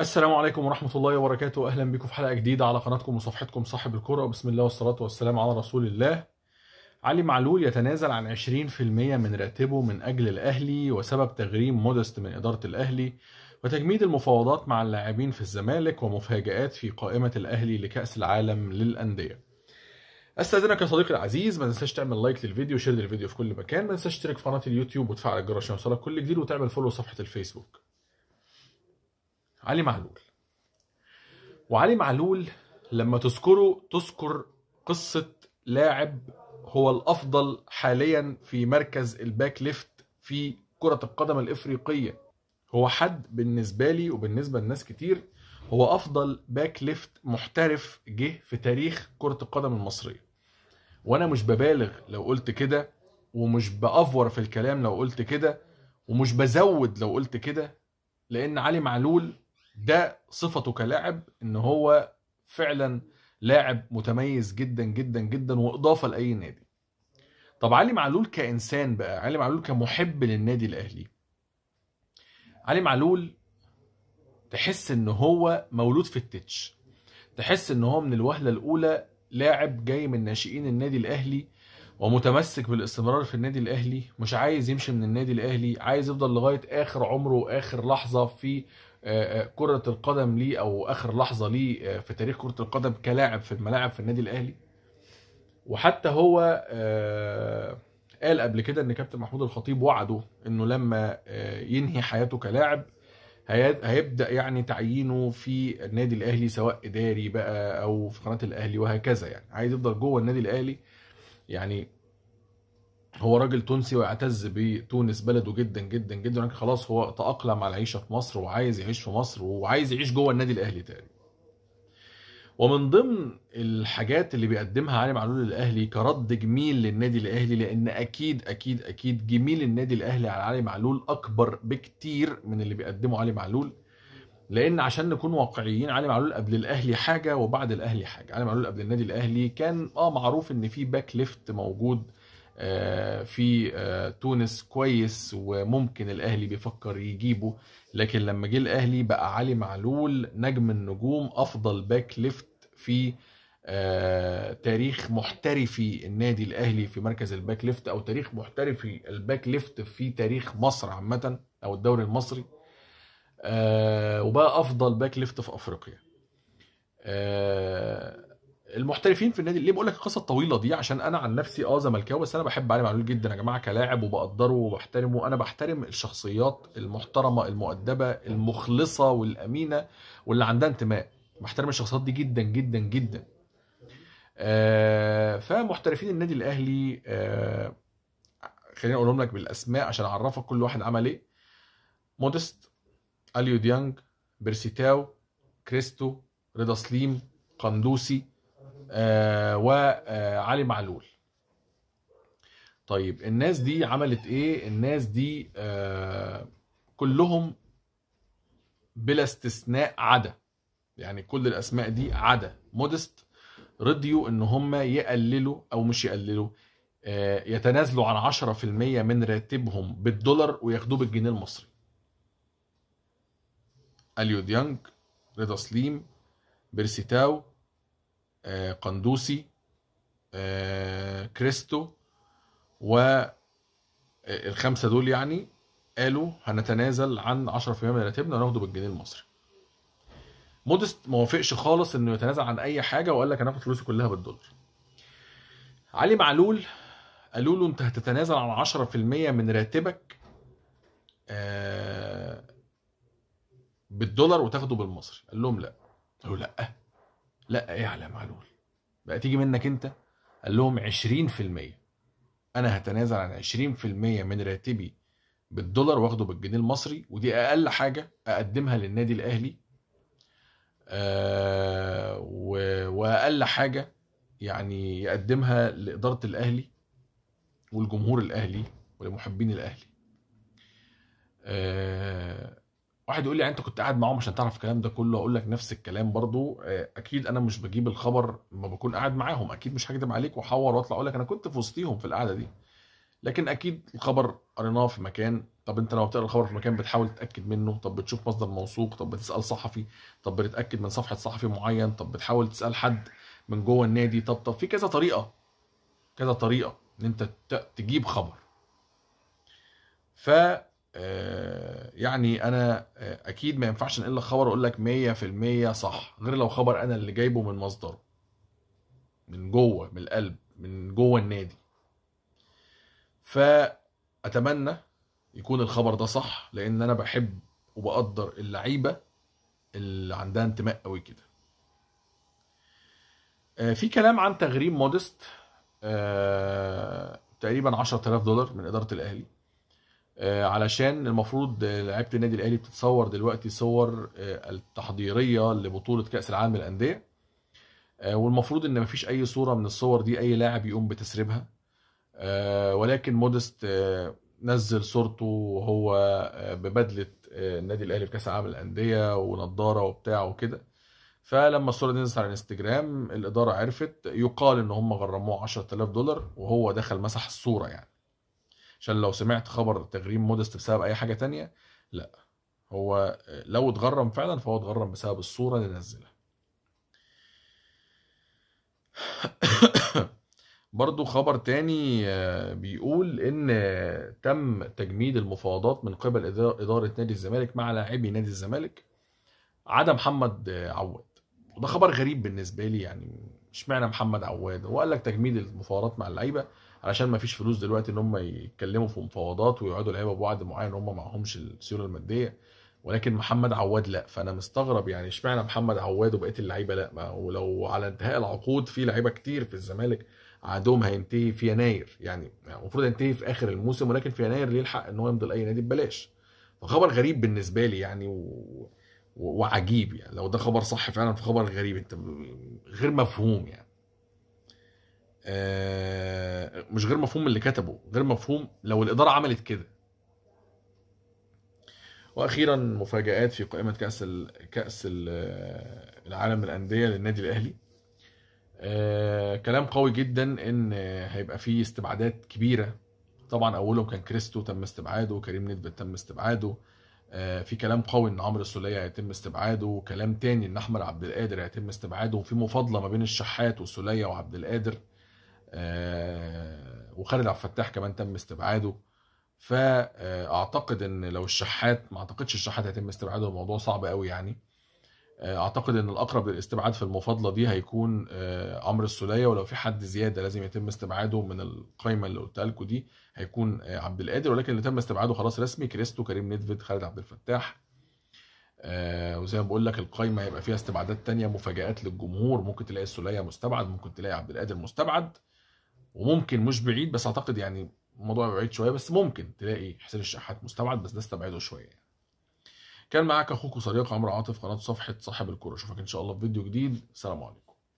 السلام عليكم ورحمة الله وبركاته أهلا بكم في حلقة جديدة على قناتكم وصفحتكم صاحب الكرة بسم الله والصلاة والسلام على رسول الله علي معلول يتنازل عن 20% من راتبه من أجل الأهلي وسبب تغريم مودست من إدارة الأهلي وتجميد المفاوضات مع اللاعبين في الزمالك ومفاجآت في قائمة الأهلي لكأس العالم للأندية استاذنك يا صديقي العزيز ما تنساش تعمل لايك للفيديو وشير للفيديو في كل مكان ما تنساش تشترك في قناه اليوتيوب وتفعل الجرس عشان يوصلك كل جديد وتعمل فولو صفحه الفيسبوك علي معلول وعلي معلول لما تذكره تذكر قصة لاعب هو الأفضل حاليا في مركز الباك ليفت في كرة القدم الإفريقية هو حد بالنسبة لي وبالنسبة لناس كتير هو أفضل باك ليفت محترف جه في تاريخ كرة القدم المصرية وأنا مش ببالغ لو قلت كده ومش بأفور في الكلام لو قلت كده ومش بزود لو قلت كده لأن علي معلول ده صفته كلاعب ان هو فعلا لاعب متميز جدا جدا جدا واضافه لاي نادي طب علي معلول كانسان بقى علي معلول كمحب للنادي الاهلي علي معلول تحس ان هو مولود في التتش تحس ان هو من الوهله الاولى لاعب جاي من ناشئين النادي الاهلي ومتمسك بالاستمرار في النادي الاهلي مش عايز يمشي من النادي الاهلي عايز يفضل لغايه اخر عمره واخر لحظه في آه، آه، كره القدم ليه او اخر لحظه ليه آه، في تاريخ كره القدم كلاعب في الملاعب في النادي الاهلي وحتى هو قال قبل كده ان كابتن محمود الخطيب وعده انه لما ينهي حياته كلاعب هيبدا يعني تعيينه في النادي الاهلي سواء اداري بقى او في قناه الاهلي وهكذا يعني عايز يفضل جوه النادي الاهلي يعني هو راجل تونسي ويعتز بتونس بلده جدا جدا جدا خلاص هو تأقلم على العيشة في مصر وعايز يعيش في مصر وعايز يعيش جوه النادي الأهلي تقريبا ومن ضمن الحاجات اللي بيقدمها علي معلول الاهلي كرد جميل للنادي الاهلي لان اكيد اكيد اكيد جميل النادي الاهلي على علي معلول اكبر بكتير من اللي بيقدمه علي معلول لان عشان نكون واقعيين علي معلول قبل الاهلي حاجه وبعد الاهلي حاجه علي معلول قبل النادي الاهلي كان اه معروف ان في باك ليفت موجود آه، في آه، تونس كويس وممكن الاهلي بيفكر يجيبه لكن لما جه الاهلي بقى علي معلول نجم النجوم افضل باك ليفت في آه، تاريخ محترفي النادي الاهلي في مركز الباك ليفت او تاريخ محترفي الباك ليفت في تاريخ مصر عامه او الدوري المصري وبقى افضل باك ليفت في افريقيا المحترفين في النادي ليه بقول لك القصه الطويله دي عشان انا عن نفسي اه زملكاوي بس انا بحب علي معلول جدا يا جماعه كلاعب وبقدره وبحترمه انا بحترم الشخصيات المحترمه المؤدبه المخلصه والامينه واللي عندها انتماء بحترم الشخصيات دي جدا جدا جدا آه فمحترفين النادي الاهلي آه خليني اقولهم لك بالاسماء عشان اعرفك كل واحد عمل ايه مودست اليو ديانج بيرسيتاو كريستو رضا سليم قندوسي آه، وعلي معلول طيب الناس دي عملت ايه الناس دي آه، كلهم بلا استثناء عدا يعني كل الاسماء دي عدا مودست رضيوا ان هم يقللوا او مش يقللوا آه، يتنازلوا عن 10% من راتبهم بالدولار وياخدوه بالجنيه المصري اليو ديانج رضا سليم بيرسي تاو آه، قندوسي آه، كريستو و آه، الخمسه دول يعني قالوا هنتنازل عن 10% من راتبنا وناخده بالجنيه المصري مودست ما وافقش خالص انه يتنازل عن اي حاجه وقال لك انا هاخد فلوسي كلها بالدولار علي معلول قالوا له انت هتتنازل عن 10% من راتبك بالدولار وتاخده بالمصري قال لهم لا قالوا لا لا ايه على معلول بقى تيجي منك انت قال لهم 20% انا هتنازل عن 20% من راتبي بالدولار واخده بالجنيه المصري ودي اقل حاجه اقدمها للنادي الاهلي أه واقل حاجه يعني يقدمها لاداره الاهلي والجمهور الاهلي ولمحبين الاهلي أه واحد يقول لي يعني انت كنت قاعد معاهم عشان تعرف الكلام ده كله اقول لك نفس الكلام برضو آه، اكيد انا مش بجيب الخبر ما بكون قاعد معاهم اكيد مش هكدب عليك واحور واطلع اقول لك انا كنت في وسطيهم في القعده دي لكن اكيد الخبر قريناه في مكان طب انت لو بتقرا الخبر في مكان بتحاول تتاكد منه طب بتشوف مصدر موثوق طب بتسال صحفي طب بتتاكد من صفحه صحفي معين طب بتحاول تسال حد من جوه النادي طب طب في كذا طريقه كذا طريقه ان انت تجيب خبر ف آه، يعني انا آه، اكيد ما ينفعش انقل لك خبر واقول لك 100% صح غير لو خبر انا اللي جايبه من مصدره من جوه من القلب من جوه النادي فاتمنى يكون الخبر ده صح لان انا بحب وبقدر اللعيبه اللي عندها انتماء قوي كده آه، في كلام عن تغريم مودست آه، تقريبا 10000 دولار من اداره الاهلي آه، علشان المفروض آه، لعيبه النادي الاهلي بتتصور دلوقتي صور آه، التحضيريه لبطوله كاس العالم للانديه والمفروض ان مفيش اي صوره من الصور دي اي لاعب يقوم بتسريبها ولكن مودست نزل صورته وهو ببدله النادي الاهلي في كاس العالم للانديه ونضاره وبتاع وكده فلما الصوره دي نزلت على الانستجرام الاداره عرفت يقال ان هم غرموه 10000 دولار وهو دخل مسح الصوره يعني عشان لو سمعت خبر تغريم مودست بسبب اي حاجه تانية لا هو لو اتغرم فعلا فهو اتغرم بسبب الصوره اللي نزلها برضو خبر تاني آه، بيقول ان تم تجميد المفاوضات من قبل اداره نادي الزمالك مع لاعبي نادي الزمالك عدا محمد آه، عواد وده خبر غريب بالنسبه لي يعني اشمعنى محمد عواد هو قال لك تجميد المفاوضات مع اللعيبه علشان ما فيش فلوس دلوقتي ان هم يتكلموا في مفاوضات ويقعدوا لعيبه بوعد معين هم معهمش السيوله الماديه ولكن محمد عواد لا فانا مستغرب يعني اشمعنى محمد عواد وبقيه اللعيبه لا ما ولو على انتهاء العقود في لعيبه كتير في الزمالك عقدهم هينتهي في يناير يعني المفروض ينتهي في اخر الموسم ولكن في يناير ليه الحق ان هو يمضي لاي نادي ببلاش فخبر غريب بالنسبه لي يعني و... وعجيب يعني لو ده خبر صح فعلا فخبر غريب انت غير مفهوم يعني آه، مش غير مفهوم اللي كتبه غير مفهوم لو الاداره عملت كده واخيرا مفاجات في قائمه كاس كاس آه، العالم للانديه للنادي الاهلي آه، كلام قوي جدا ان هيبقى فيه استبعادات كبيره طبعا اولهم كان كريستو تم استبعاده كريم ندفد تم استبعاده في كلام قوي ان عمرو السوليه هيتم استبعاده وكلام تاني ان احمد عبد القادر هيتم استبعاده وفي مفاضله ما بين الشحات والسوليه وعبد القادر آه، وخالد عبد الفتاح كمان تم استبعاده فاعتقد ان لو الشحات ما اعتقدش الشحات هيتم استبعاده الموضوع صعب قوي يعني آه، اعتقد ان الاقرب للاستبعاد في المفاضله دي هيكون آه، عمرو السوليه ولو في حد زياده لازم يتم استبعاده من القايمه اللي قلتها لكم دي هيكون عبد القادر ولكن اللي تم استبعاده خلاص رسمي كريستو كريم نيدفيد خالد عبد الفتاح وزي ما بقول لك القايمه هيبقى فيها استبعادات تانية مفاجات للجمهور ممكن تلاقي السوليه مستبعد ممكن تلاقي عبد القادر مستبعد وممكن مش بعيد بس اعتقد يعني الموضوع بعيد شويه بس ممكن تلاقي حسين الشحات مستبعد بس ده استبعده شويه يعني. كان معاك اخوك وصديقك عمرو عاطف قناه صفحه صاحب الكوره اشوفك ان شاء الله في فيديو جديد سلام عليكم